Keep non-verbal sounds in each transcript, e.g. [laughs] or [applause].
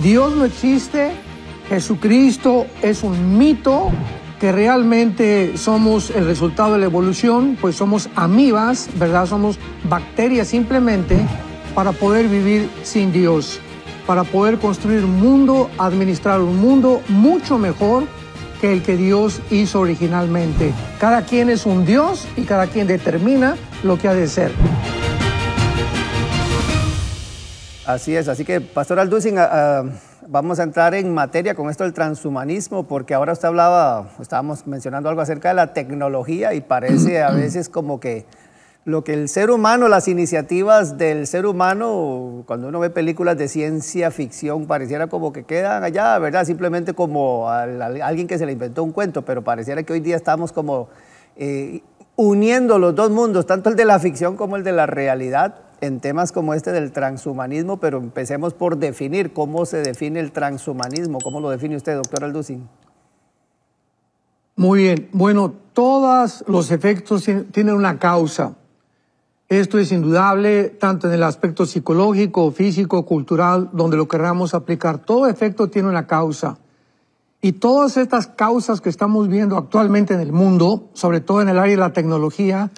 Dios no existe, Jesucristo es un mito, que realmente somos el resultado de la evolución, pues somos amibas, ¿verdad? Somos bacterias simplemente para poder vivir sin Dios, para poder construir un mundo, administrar un mundo mucho mejor que el que Dios hizo originalmente. Cada quien es un Dios y cada quien determina lo que ha de ser. Así es, así que Pastor Alducin, vamos a entrar en materia con esto del transhumanismo, porque ahora usted hablaba, estábamos mencionando algo acerca de la tecnología y parece a veces como que lo que el ser humano, las iniciativas del ser humano, cuando uno ve películas de ciencia ficción, pareciera como que quedan allá, ¿verdad? Simplemente como a, alguien que se le inventó un cuento, pero pareciera que hoy día estamos como eh, uniendo los dos mundos, tanto el de la ficción como el de la realidad, en temas como este del transhumanismo, pero empecemos por definir cómo se define el transhumanismo, cómo lo define usted, doctor Alducin. Muy bien, bueno, todos los efectos tienen una causa. Esto es indudable tanto en el aspecto psicológico, físico, cultural, donde lo queramos aplicar. Todo efecto tiene una causa. Y todas estas causas que estamos viendo actualmente en el mundo, sobre todo en el área de la tecnología,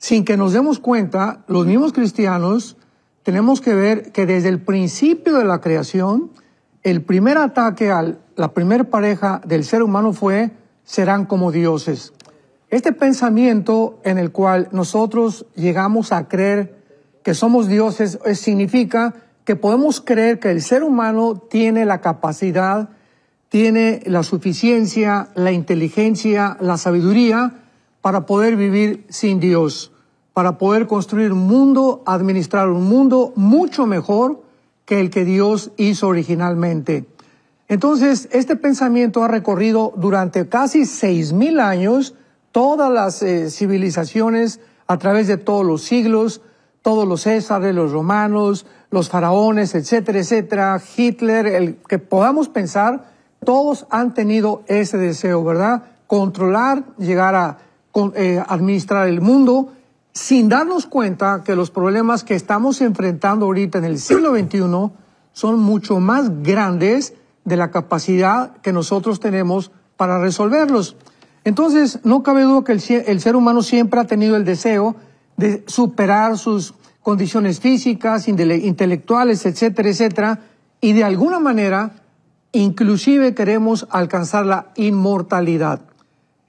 sin que nos demos cuenta, los mismos cristianos tenemos que ver que desde el principio de la creación, el primer ataque a la primera pareja del ser humano fue, serán como dioses. Este pensamiento en el cual nosotros llegamos a creer que somos dioses significa que podemos creer que el ser humano tiene la capacidad, tiene la suficiencia, la inteligencia, la sabiduría para poder vivir sin Dios para poder construir un mundo, administrar un mundo mucho mejor que el que Dios hizo originalmente. Entonces, este pensamiento ha recorrido durante casi seis mil años todas las eh, civilizaciones a través de todos los siglos, todos los césares, los romanos, los faraones, etcétera, etcétera, Hitler, el que podamos pensar, todos han tenido ese deseo, ¿verdad? Controlar, llegar a eh, administrar el mundo, sin darnos cuenta que los problemas que estamos enfrentando ahorita en el siglo XXI son mucho más grandes de la capacidad que nosotros tenemos para resolverlos. Entonces, no cabe duda que el, el ser humano siempre ha tenido el deseo de superar sus condiciones físicas, intelectuales, etcétera, etcétera, y de alguna manera, inclusive queremos alcanzar la inmortalidad.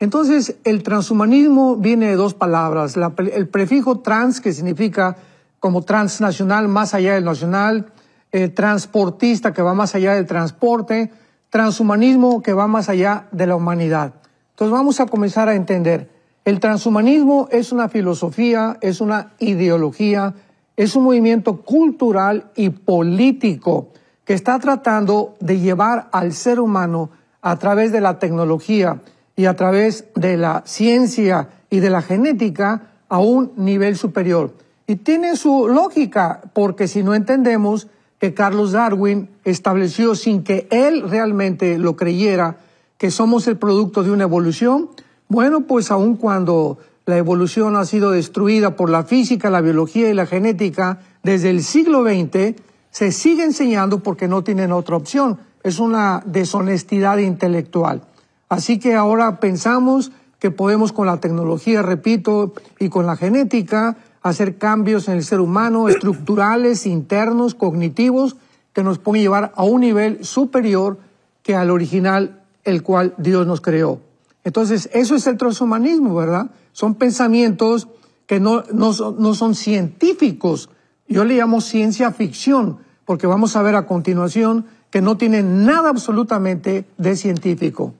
Entonces, el transhumanismo viene de dos palabras. el prefijo trans, que significa como transnacional, más allá del nacional, eh, transportista, que va más allá del transporte, transhumanismo, que va más allá de la humanidad. Entonces, vamos a comenzar a entender. El transhumanismo es una filosofía, es una ideología, es un movimiento cultural y político que está tratando de llevar al ser humano a través de la tecnología, y a través de la ciencia y de la genética a un nivel superior. Y tiene su lógica, porque si no entendemos que Carlos Darwin estableció sin que él realmente lo creyera, que somos el producto de una evolución, bueno, pues aun cuando la evolución ha sido destruida por la física, la biología y la genética desde el siglo XX, se sigue enseñando porque no tienen otra opción. Es una deshonestidad intelectual. Así que ahora pensamos que podemos con la tecnología, repito, y con la genética, hacer cambios en el ser humano, [coughs] estructurales, internos, cognitivos, que nos pueden llevar a un nivel superior que al original el cual Dios nos creó. Entonces, eso es el transhumanismo, ¿verdad? Son pensamientos que no, no son científicos. Yo le llamo ciencia ficción, porque vamos a ver a continuación que no tiene nada absolutamente de científico.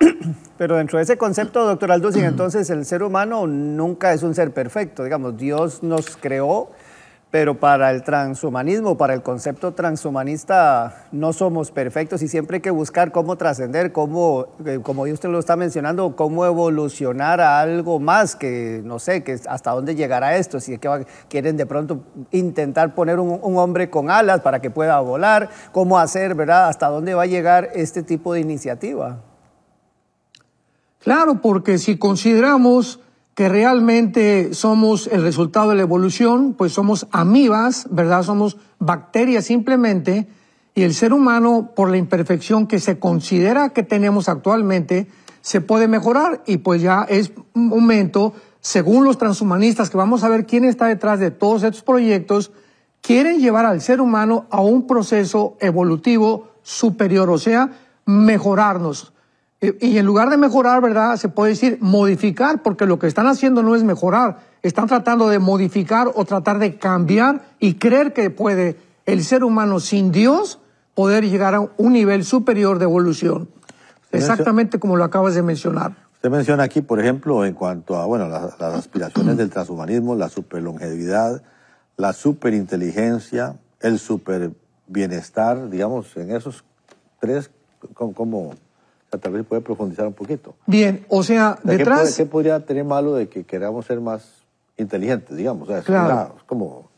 [clears throat] Pero dentro de ese concepto, doctor Alducin, entonces el ser humano nunca es un ser perfecto. Digamos, Dios nos creó, pero para el transhumanismo, para el concepto transhumanista, no somos perfectos y siempre hay que buscar cómo trascender, cómo, eh, como usted lo está mencionando, cómo evolucionar a algo más que, no sé, que hasta dónde llegará esto, si es que quieren de pronto intentar poner un, hombre con alas para que pueda volar, cómo hacer, ¿verdad? Hasta dónde va a llegar este tipo de iniciativa. Claro, porque si consideramos que realmente somos el resultado de la evolución, pues somos amibas, ¿verdad? Somos bacterias simplemente, y el ser humano, por la imperfección que se considera que tenemos actualmente, se puede mejorar y pues ya es un momento, según los transhumanistas, que vamos a ver quién está detrás de todos estos proyectos, quieren llevar al ser humano a un proceso evolutivo superior, o sea, mejorarnos. Y en lugar de mejorar, ¿verdad? Se puede decir modificar, porque lo que están haciendo no es mejorar, están tratando de modificar o tratar de cambiar y creer que puede el ser humano sin Dios poder llegar a un nivel superior de evolución. Exactamente como lo acabas de mencionar. Usted menciona aquí, por ejemplo, en cuanto a bueno, las, aspiraciones del transhumanismo, la superlongevidad, la superinteligencia, el super bienestar, digamos, en esos tres, ¿cómo, tal vez puede profundizar un poquito. Bien, o sea, detrás... ¿qué, podría tener malo de que queramos ser más inteligentes, digamos? O claro. como,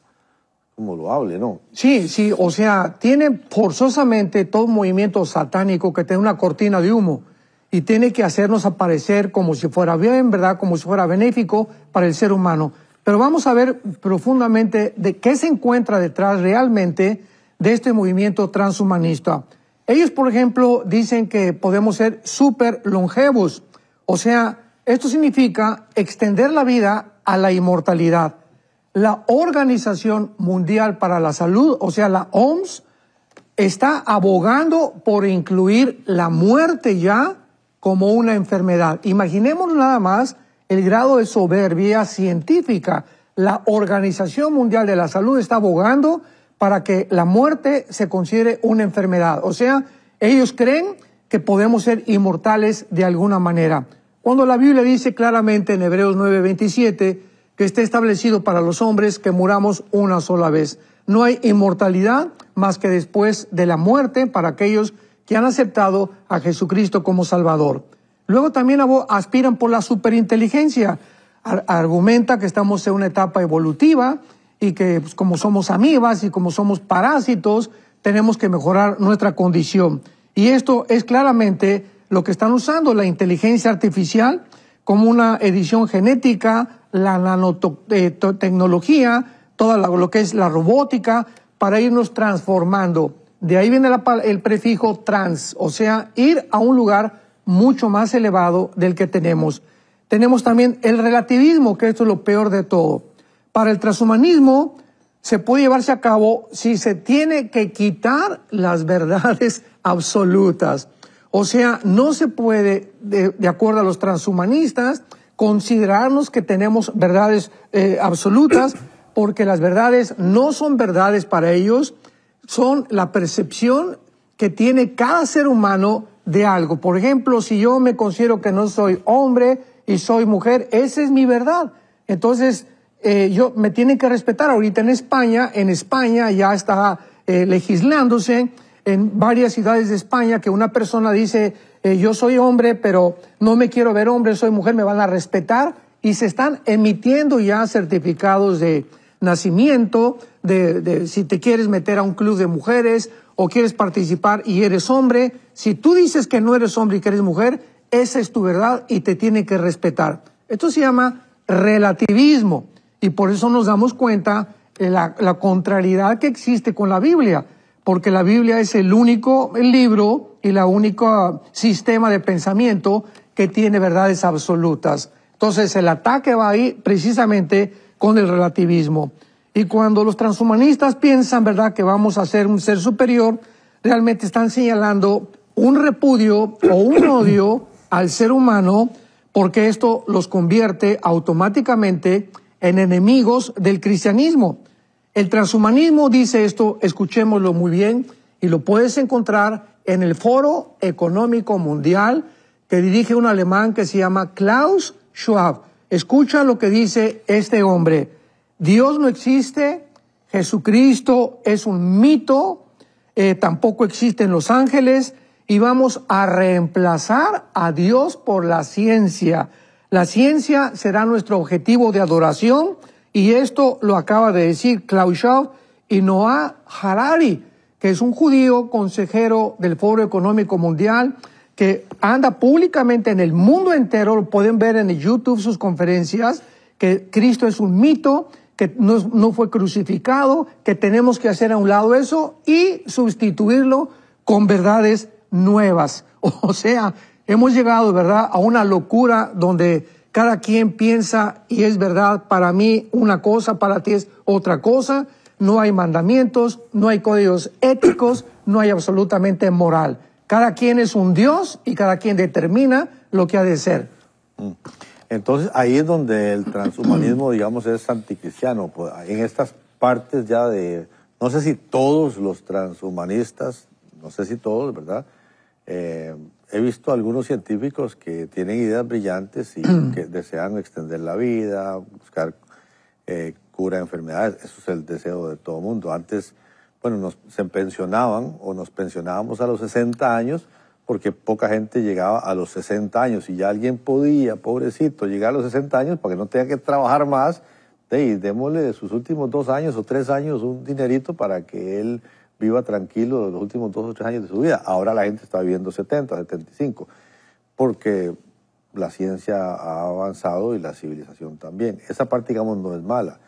lo hable, ¿no? Sí, sí, o sea, tiene forzosamente todo movimiento satánico que tiene una cortina de humo y tiene que hacernos aparecer como si fuera bien, ¿verdad? Como si fuera benéfico para el ser humano. Pero vamos a ver profundamente de qué se encuentra detrás realmente de este movimiento transhumanista. Ellos, por ejemplo, dicen que podemos ser super longevos. O sea, esto significa extender la vida a la inmortalidad. La Organización Mundial para la Salud, o sea, la OMS, está abogando por incluir la muerte ya como una enfermedad. Imaginemos nada más el grado de soberbia científica. La Organización Mundial de la Salud está abogando para que la muerte se considere una enfermedad. O sea, ellos creen que podemos ser inmortales de alguna manera. Cuando la Biblia dice claramente en Hebreos 9:27 que está establecido para los hombres que muramos una sola vez. No hay inmortalidad más que después de la muerte para aquellos que han aceptado a Jesucristo como Salvador. Luego también aspiran por la superinteligencia. Argumenta que estamos en una etapa evolutiva y que pues, como somos amibas y como somos parásitos, tenemos que mejorar nuestra condición. Y esto es claramente lo que están usando, la inteligencia artificial como una edición genética, la nanotecnología, eh, toda lo que es la robótica, para irnos transformando. De ahí viene el prefijo trans, o sea, ir a un lugar mucho más elevado del que tenemos. Tenemos también el relativismo, que esto es lo peor de todo. Para el transhumanismo se puede llevarse a cabo si se tiene que quitar las verdades [laughs] absolutas. O sea, no se puede, de, acuerdo a los transhumanistas, considerarnos que tenemos verdades eh, absolutas, [clears throat] porque las verdades no son verdades para ellos, son la percepción que tiene cada ser humano de algo. Por ejemplo, si yo me considero que no soy hombre y soy mujer, esa es mi verdad. Entonces, eh, yo, me tienen que respetar ahorita en España, en España ya está eh, legislándose en varias ciudades de España que una persona dice, eh, yo soy hombre, pero no me quiero ver hombre, soy mujer, me van a respetar, y se están emitiendo ya certificados de nacimiento, de, de si te quieres meter a un club de mujeres o quieres participar y eres hombre, si tú dices que no eres hombre y que eres mujer, esa es tu verdad y te tienen que respetar. Esto se llama relativismo. Y por eso nos damos cuenta de eh, la, contrariedad que existe con la Biblia, porque la Biblia es el único libro y la único ah, sistema de pensamiento que tiene verdades absolutas. Entonces el ataque va ahí precisamente con el relativismo. Y cuando los transhumanistas piensan, ¿verdad?, que vamos a ser un ser superior, realmente están señalando un repudio o un [coughs] odio al ser humano porque esto los convierte automáticamente en enemigos del cristianismo. El transhumanismo dice esto, escuchémoslo muy bien, y lo puedes encontrar en el Foro Económico Mundial que dirige un alemán que se llama Klaus Schwab. Escucha lo que dice este hombre. Dios no existe, Jesucristo es un mito, eh, tampoco existen los ángeles y vamos a reemplazar a Dios por la ciencia. La ciencia será nuestro objetivo de adoración y esto lo acaba de decir Klaus Schwab y Noah Harari, que es un judío consejero del Foro Económico Mundial que anda públicamente en el mundo entero, lo pueden ver en YouTube sus conferencias, que Cristo es un mito, que no, no fue crucificado, que tenemos que hacer a un lado eso y sustituirlo con verdades nuevas. [laughs] O sea, Hemos llegado, ¿verdad?, a una locura donde cada quien piensa y es verdad, para mí una cosa, para ti es otra cosa, no hay mandamientos, no hay códigos éticos, no hay absolutamente moral. Cada quien es un Dios y cada quien determina lo que ha de ser. Mm. Entonces ahí es donde el transhumanismo, [clears throat] digamos, es anticristiano. Pues, en estas partes ya de, no sé si todos los transhumanistas, no sé si todos, ¿verdad? Eh, he visto algunos científicos que tienen ideas brillantes y [clears throat] que desean extender la vida, buscar eh, cura de enfermedades. Eso es el deseo de todo mundo. Antes, bueno, nos, se pensionaban o nos pensionábamos a los 60 años porque poca gente llegaba a los 60 años. y ya alguien podía, pobrecito, llegar a los 60 años para que no tenga que trabajar más, démosle démosle sus últimos dos años o tres años un dinerito para que él viva tranquilo los últimos dos o tres años de su vida. Ahora la gente está viviendo 70, 75, porque la ciencia ha avanzado y la civilización también. Esa parte, digamos, no es mala,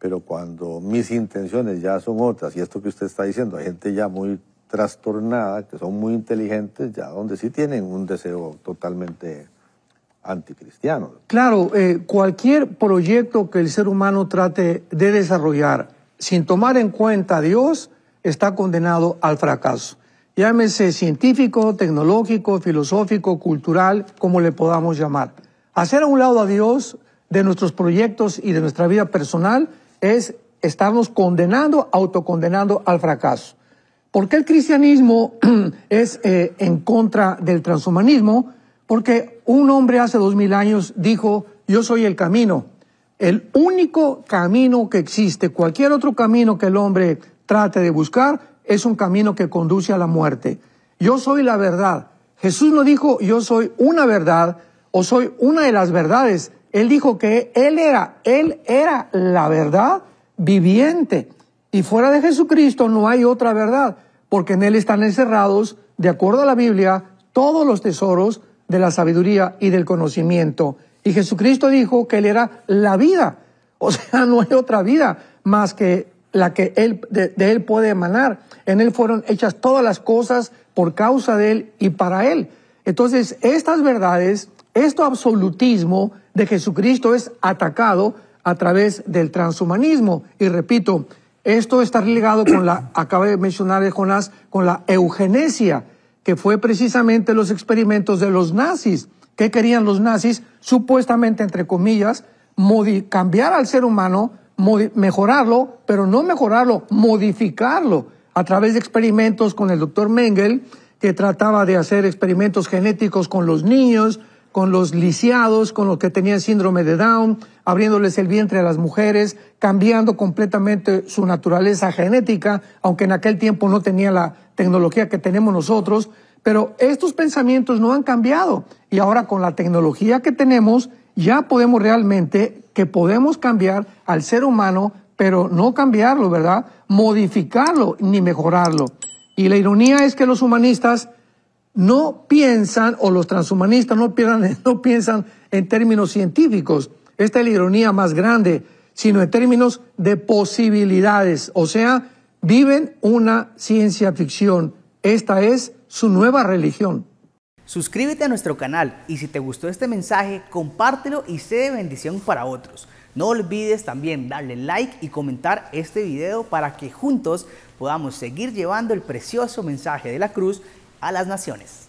pero cuando mis intenciones ya son otras, y esto que usted está diciendo, hay gente ya muy trastornada, que son muy inteligentes, ya donde sí tienen un deseo totalmente anticristiano. Claro, eh, cualquier proyecto que el ser humano trate de desarrollar sin tomar en cuenta a Dios está condenado al fracaso. Llámese científico, tecnológico, filosófico, cultural, como le podamos llamar. Hacer a un lado a Dios de nuestros proyectos y de nuestra vida personal es estarnos condenando, autocondenando al fracaso. ¿Por qué el cristianismo [clears throat] es eh, en contra del transhumanismo? Porque un hombre hace dos mil años dijo, yo soy el camino, el único camino que existe. Cualquier otro camino que el hombre trate de buscar, es un camino que conduce a la muerte. Yo soy la verdad. Jesús no dijo yo soy una verdad o soy una de las verdades. Él dijo que Él era, Él era la verdad viviente. Y fuera de Jesucristo no hay otra verdad, porque en Él están encerrados, de acuerdo a la Biblia, todos los tesoros de la sabiduría y del conocimiento. Y Jesucristo dijo que Él era la vida. O sea, [laughs] no hay otra vida más que la que él, de, Él puede emanar. En Él fueron hechas todas las cosas por causa de Él y para Él. Entonces, estas verdades, esto absolutismo de Jesucristo es atacado a través del transhumanismo. Y repito, esto está ligado con la, [clears throat] acaba de mencionar de Jonás, con la eugenesia, que fue precisamente los experimentos de los nazis. ¿Qué querían los nazis? Supuestamente, entre comillas, cambiar al ser humano mejorarlo, pero no mejorarlo, modificarlo a través de experimentos con el doctor Mengel, que trataba de hacer experimentos genéticos con los niños, con los lisiados, con los que tenían síndrome de Down, abriéndoles el vientre a las mujeres, cambiando completamente su naturaleza genética, aunque en aquel tiempo no tenía la tecnología que tenemos nosotros. Pero estos pensamientos no han cambiado y ahora con la tecnología que tenemos ya podemos realmente que podemos cambiar al ser humano, pero no cambiarlo, ¿verdad? Modificarlo ni mejorarlo. Y la ironía es que los humanistas no piensan, o los transhumanistas no piensan, [laughs] no piensan en términos científicos, esta es la ironía más grande, sino en términos de posibilidades, o sea, viven una ciencia ficción, esta es su nueva religión. Suscríbete a nuestro canal y si te gustó este mensaje, compártelo y sé de bendición para otros. No olvides también darle like y comentar este video para que juntos podamos seguir llevando el precioso mensaje de la cruz a las naciones.